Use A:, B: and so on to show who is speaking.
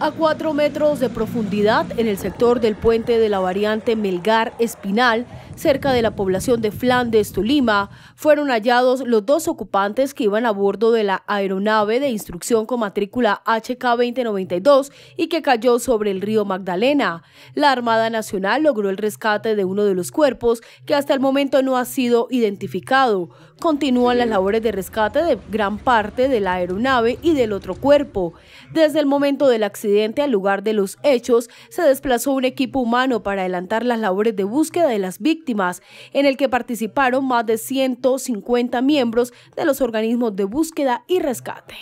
A: a 4 metros de profundidad en el sector del puente de la variante Melgar Espinal cerca de la población de Flandes, Tulima, fueron hallados los dos ocupantes que iban a bordo de la aeronave de instrucción con matrícula HK-2092 y que cayó sobre el río Magdalena. La Armada Nacional logró el rescate de uno de los cuerpos que hasta el momento no ha sido identificado. Continúan las labores de rescate de gran parte de la aeronave y del otro cuerpo. Desde el momento del accidente al lugar de los hechos, se desplazó un equipo humano para adelantar las labores de búsqueda de las víctimas en el que participaron más de 150 miembros de los organismos de búsqueda y rescate.